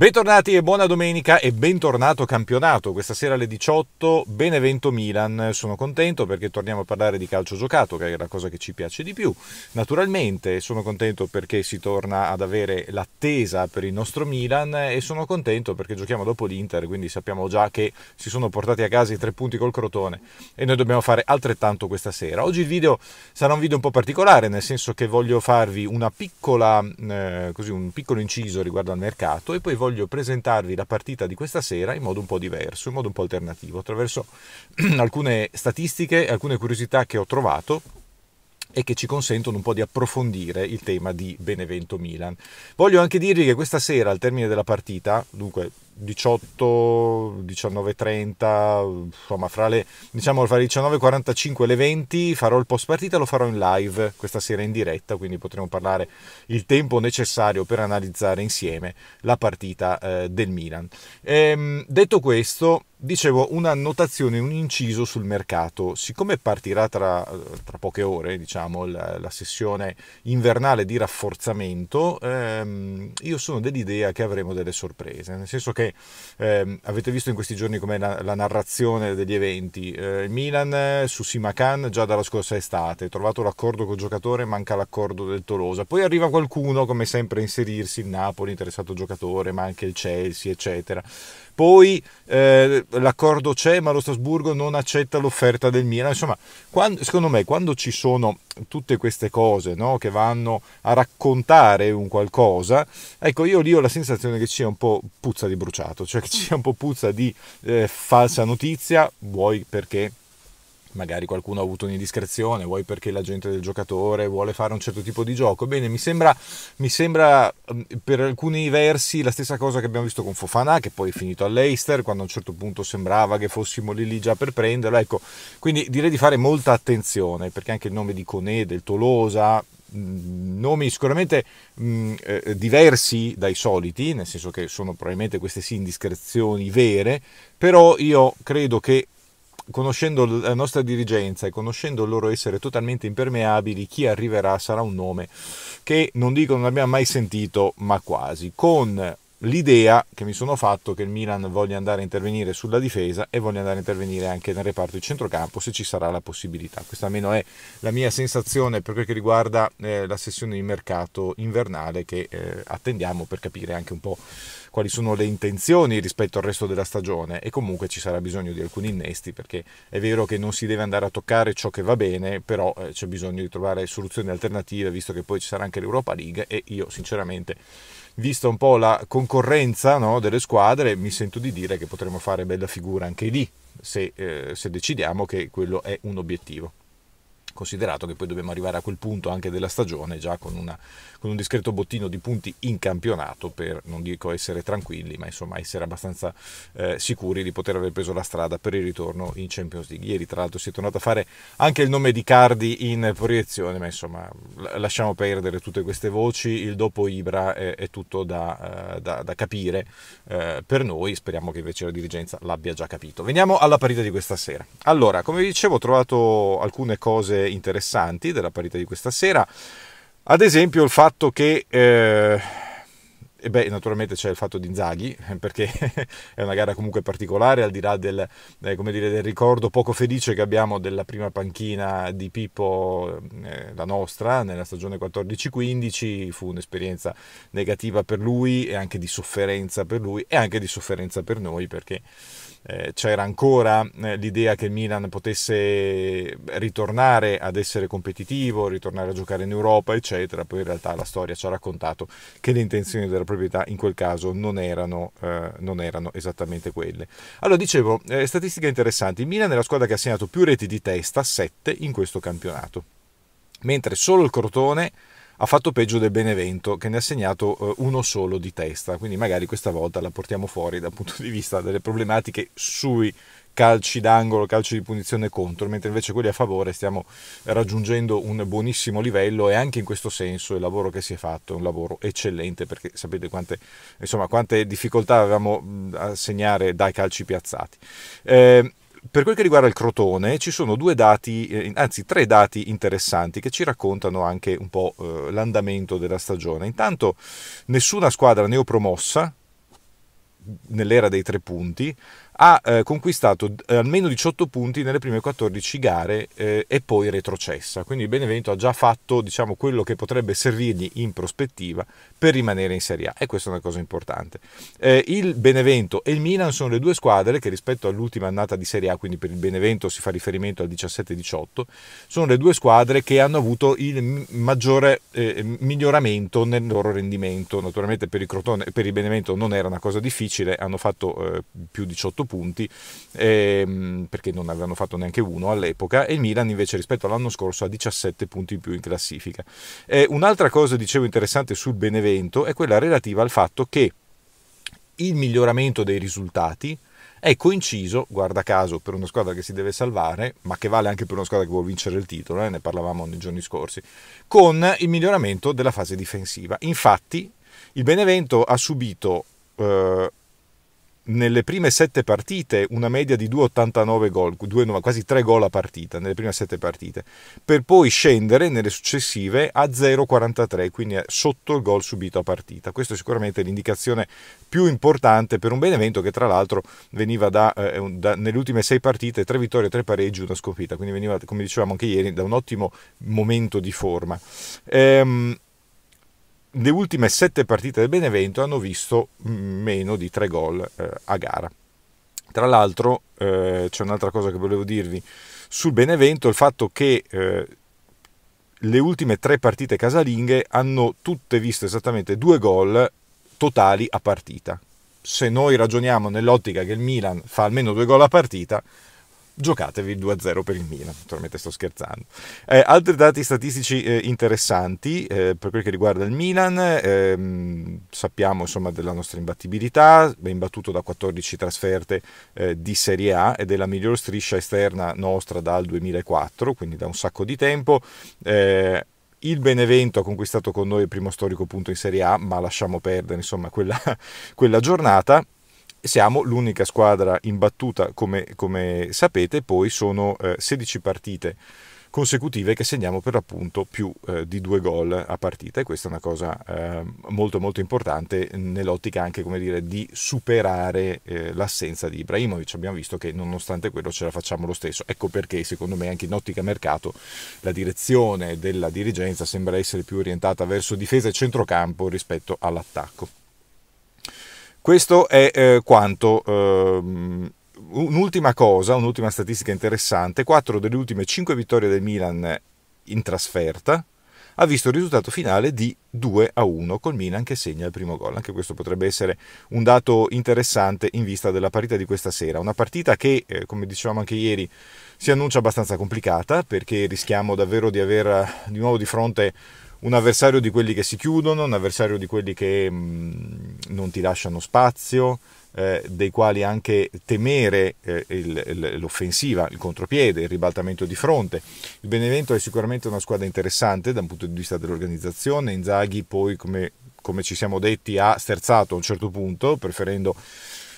Bentornati e buona domenica e bentornato campionato. Questa sera alle 18 Benevento Milan. Sono contento perché torniamo a parlare di calcio giocato, che è la cosa che ci piace di più. Naturalmente sono contento perché si torna ad avere l'attesa per il nostro Milan e sono contento perché giochiamo dopo l'Inter, quindi sappiamo già che si sono portati a casa i tre punti col Crotone e noi dobbiamo fare altrettanto questa sera. Oggi il video sarà un video un po' particolare, nel senso che voglio farvi una piccola eh, così un piccolo inciso riguardo al mercato e poi voglio voglio presentarvi la partita di questa sera in modo un po' diverso, in modo un po' alternativo, attraverso alcune statistiche alcune curiosità che ho trovato e che ci consentono un po' di approfondire il tema di Benevento Milan. Voglio anche dirvi che questa sera, al termine della partita, dunque 18, 19, 30, insomma fra le, diciamo, fra le 19.45 e le 20 farò il post partita, lo farò in live questa sera in diretta, quindi potremo parlare il tempo necessario per analizzare insieme la partita eh, del Milan. Ehm, detto questo, dicevo una notazione, un inciso sul mercato. Siccome partirà tra, eh, tra poche ore diciamo, la, la, sessione invernale di rafforzamento, ehm, io sono dell'idea che avremo delle sorprese, nel senso che eh, avete visto in questi giorni com'è la, la narrazione degli eventi. Eh, Milan eh, su Simacan già dalla scorsa estate, trovato l'accordo col giocatore, manca l'accordo del Tolosa. Poi arriva qualcuno, come sempre, a inserirsi il Napoli, interessato giocatore, ma anche il Chelsea, eccetera poi eh, l'accordo c'è ma lo Strasburgo non accetta l'offerta del Milan. Insomma, quando, secondo me quando ci sono tutte queste cose no, che vanno a raccontare un qualcosa, ecco io lì ho la sensazione che sia un po' puzza di bruciato, cioè che sia un po' puzza di eh, falsa notizia, vuoi perché magari qualcuno ha avuto un'indiscrezione, vuoi perché l'agente del giocatore vuole fare un certo tipo di gioco. Bene, mi sembra, mi sembra per alcuni versi la stessa cosa che abbiamo visto con Fofana, che poi è finito all'Eister, quando a un certo punto sembrava che fossimo lì lì già per prenderlo. Ecco, quindi direi di fare molta attenzione, perché anche il nome di Conè, del Tolosa, nomi sicuramente mh, eh, diversi dai soliti, nel senso che sono probabilmente queste sì indiscrezioni vere, però io credo che conoscendo la nostra dirigenza e conoscendo il loro essere totalmente impermeabili, chi arriverà sarà un nome che non dico non abbiamo mai sentito, ma quasi, con l'idea che mi sono fatto che il Milan voglia andare a intervenire sulla difesa e voglia andare a intervenire anche nel reparto di centrocampo se ci sarà la possibilità. Questa almeno è la mia sensazione per quel che riguarda eh, la sessione di mercato invernale che eh, attendiamo per capire anche un po' quali sono le intenzioni rispetto al resto della stagione e comunque ci sarà bisogno di alcuni innesti perché è vero che non si deve andare a toccare ciò che va bene, però eh, c'è bisogno di trovare soluzioni alternative visto che poi ci sarà anche l'Europa League e io sinceramente vista un po' la concorrenza no, delle squadre mi sento di dire che potremo fare bella figura anche lì se, eh, se decidiamo che quello è un obiettivo considerato che poi dobbiamo arrivare a quel punto anche della stagione già con, una, con un discreto bottino di punti in campionato per non dico essere tranquilli ma insomma essere abbastanza eh, sicuri di poter aver preso la strada per il ritorno in Champions League. Ieri tra l'altro si è tornato a fare anche il nome di Cardi in proiezione ma insomma lasciamo perdere tutte queste voci, il dopo Ibra è, è tutto da, eh, da, da capire eh, per noi, speriamo che invece la dirigenza l'abbia già capito. Veniamo alla partita di questa sera. Allora, come vi dicevo ho trovato alcune cose interessanti della partita di questa sera. Ad esempio il fatto che... Eh, e beh, naturalmente c'è il fatto di Inzaghi, eh, perché è una gara comunque particolare, al di là del, eh, dire, del ricordo poco felice che abbiamo della prima panchina di Pippo, eh, la nostra, nella stagione 14-15, fu un'esperienza negativa per lui e anche di sofferenza per lui e anche di sofferenza per noi, perché eh, c'era ancora eh, l'idea che il Milan potesse ritornare ad essere competitivo, ritornare a giocare in Europa, eccetera. Poi in realtà la storia ci ha raccontato che le intenzioni della proprietà in quel caso non erano, eh, non erano esattamente quelle. Allora, dicevo, eh, statistiche interessanti. Il Milan è la squadra che ha segnato più reti di testa, 7 in questo campionato mentre solo il Crotone ha fatto peggio del Benevento che ne ha segnato eh, uno solo di testa, quindi magari questa volta la portiamo fuori dal punto di vista delle problematiche sui calci d'angolo, calci di punizione contro, mentre invece quelli a favore stiamo raggiungendo un buonissimo livello e anche in questo senso il lavoro che si è fatto è un lavoro eccellente perché sapete quante, insomma, quante difficoltà avevamo a segnare dai calci piazzati. Eh, per quel che riguarda il Crotone, ci sono due dati, eh, anzi tre dati interessanti che ci raccontano anche un po' eh, l'andamento della stagione. Intanto, nessuna squadra neopromossa nell'era dei tre punti ha eh, conquistato eh, almeno 18 punti nelle prime 14 gare eh, e poi retrocessa. Quindi il Benevento ha già fatto diciamo, quello che potrebbe servirgli in prospettiva per rimanere in Serie A e questa è una cosa importante. Eh, il Benevento e il Milan sono le due squadre che rispetto all'ultima annata di Serie A, quindi per il Benevento si fa riferimento al 17-18, sono le due squadre che hanno avuto il maggiore eh, miglioramento nel loro rendimento. Naturalmente per il, Crotone, per il Benevento non era una cosa difficile, hanno fatto eh, più 18 punti punti, ehm, perché non avevano fatto neanche uno all'epoca, e il Milan invece rispetto all'anno scorso ha 17 punti in più in classifica. Eh, un'altra cosa, dicevo, interessante sul Benevento è quella relativa al fatto che il miglioramento dei risultati è coinciso, guarda caso, per una squadra che si deve salvare, ma che vale anche per una squadra che vuole vincere il titolo, eh, ne parlavamo nei giorni scorsi, con il miglioramento della fase difensiva. Infatti, il Benevento ha subito eh, nelle prime sette partite una media di 2,89 gol, 2, quasi 3 gol a partita nelle prime sette partite, per poi scendere nelle successive a 0,43, quindi sotto il gol subito a partita. Questa è sicuramente l'indicazione più importante per un Benevento che tra l'altro veniva da, eh, da, nelle ultime sei partite, tre vittorie, tre pareggi, una sconfitta, quindi veniva, come dicevamo anche ieri, da un ottimo momento di forma. Ehm, le ultime sette partite del Benevento hanno visto mm, meno di tre gol eh, a gara. Tra l'altro eh, c'è un'altra cosa che volevo dirvi sul Benevento, il fatto che eh, le ultime tre partite casalinghe hanno tutte visto esattamente due gol totali a partita. Se noi ragioniamo nell'ottica che il Milan fa almeno due gol a partita, giocatevi il 2-0 per il Milan, naturalmente sto scherzando. Eh, altri dati statistici eh, interessanti eh, per quel che riguarda il Milan, ehm, sappiamo insomma della nostra imbattibilità, ben battuto da 14 trasferte eh, di Serie A ed è la miglior striscia esterna nostra dal 2004, quindi da un sacco di tempo. Eh, il Benevento ha conquistato con noi il primo storico punto in Serie A, ma lasciamo perdere insomma, quella, quella giornata siamo l'unica squadra imbattuta, come, come sapete, poi sono eh, 16 partite consecutive che segniamo per l'appunto più eh, di due gol a partita e questa è una cosa eh, molto molto importante nell'ottica anche come dire di superare eh, l'assenza di Ibrahimovic abbiamo visto che nonostante quello ce la facciamo lo stesso ecco perché secondo me anche in ottica mercato la direzione della dirigenza sembra essere più orientata verso difesa e centrocampo rispetto all'attacco questo è eh, quanto. Eh, un'ultima cosa, un'ultima statistica interessante, 4 delle ultime 5 vittorie del Milan in trasferta ha visto il risultato finale di 2 a 1 col Milan che segna il primo gol. Anche questo potrebbe essere un dato interessante in vista della partita di questa sera. Una partita che, eh, come dicevamo anche ieri, si annuncia abbastanza complicata perché rischiamo davvero di avere eh, di nuovo di fronte un avversario di quelli che si chiudono, un avversario di quelli che mh, mm, non ti lasciano spazio, eh, dei quali anche temere eh, il, l'offensiva, il contropiede, il ribaltamento di fronte. Il Benevento è sicuramente una squadra interessante dal punto di vista dell'organizzazione, Inzaghi poi come, come ci siamo detti ha sterzato a un certo punto, preferendo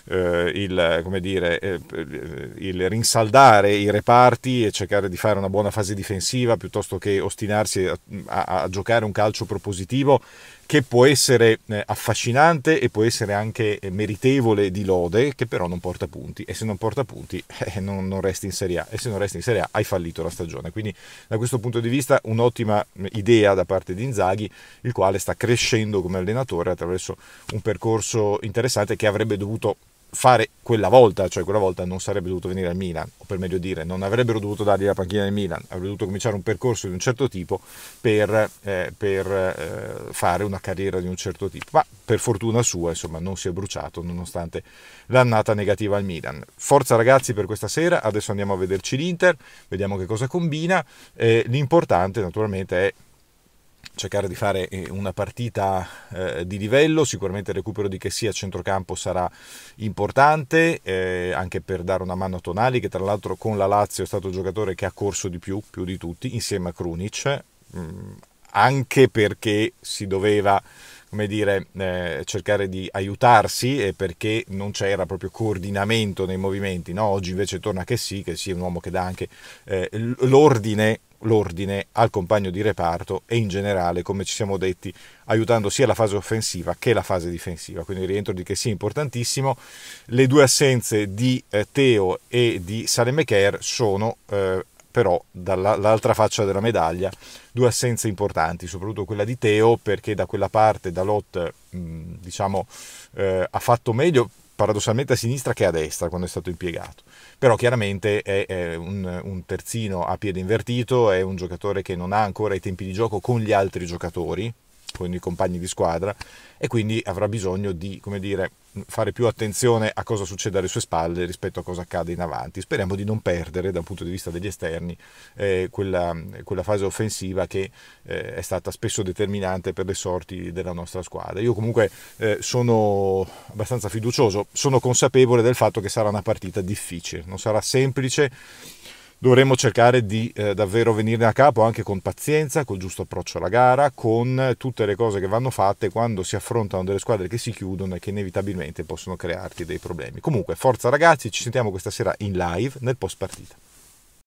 eh, il, dire, eh, eh, il rinsaldare i reparti e cercare di fare una buona fase difensiva piuttosto che ostinarsi a, a, a giocare un calcio propositivo che può essere affascinante e può essere anche meritevole di lode, che però non porta punti. E se non porta punti, eh, non, non, resti in Serie A. E se non resti in Serie A, hai fallito la stagione. Quindi, da questo punto di vista, un'ottima mm, idea da parte di Inzaghi, il quale sta crescendo come allenatore attraverso un percorso interessante che avrebbe dovuto fare quella volta, cioè quella volta non sarebbe dovuto venire al Milan, o per meglio dire, non avrebbero dovuto dargli la panchina del Milan, avrebbe dovuto cominciare un percorso di un certo tipo per, eh, per eh, fare una carriera di un certo tipo. Ma per fortuna sua, insomma, non si è bruciato nonostante l'annata negativa al Milan. Forza ragazzi per questa sera, adesso andiamo a vederci l'Inter, vediamo che cosa combina. Eh, l'importante naturalmente è cercare di fare eh, una partita eh, di livello, sicuramente il recupero di che a centrocampo sarà importante, eh, anche per dare una mano a Tonali che tra l'altro con la Lazio è stato il giocatore che ha corso di più, più di tutti, insieme a Krunic, mh, mm, anche perché si doveva come dire, eh, cercare di aiutarsi e perché non c'era proprio coordinamento nei movimenti. No? Oggi invece torna che sì, che sia sì, un uomo che dà anche eh, l'ordine l'ordine al compagno di reparto e in generale, come ci siamo detti, aiutando sia la fase offensiva che la fase difensiva. Quindi il rientro di che sia importantissimo. Le due assenze di eh, Teo e di Salemeker sono eh, però dall'altra faccia della medaglia due assenze importanti, soprattutto quella di Teo perché da quella parte Dalot mm, diciamo, eh, ha fatto meglio paradossalmente a sinistra che a destra quando è stato impiegato. Però chiaramente è, è un, un, terzino a piede invertito, è un giocatore che non ha ancora i tempi di gioco con gli altri giocatori, con i compagni di squadra, e quindi avrà bisogno di, come dire, fare più attenzione a cosa succede alle sue spalle rispetto a cosa accade in avanti. Speriamo di non perdere dal punto di vista degli esterni eh, quella, quella, fase offensiva che eh, è stata spesso determinante per le sorti della nostra squadra. Io comunque eh, sono abbastanza fiducioso, sono consapevole del fatto che sarà una partita difficile, non sarà semplice dovremmo cercare di eh, davvero venirne a capo anche con pazienza, col giusto approccio alla gara, con tutte le cose che vanno fatte quando si affrontano delle squadre che si chiudono e che inevitabilmente possono crearti dei problemi. Comunque, forza ragazzi, ci sentiamo questa sera in live nel post partita.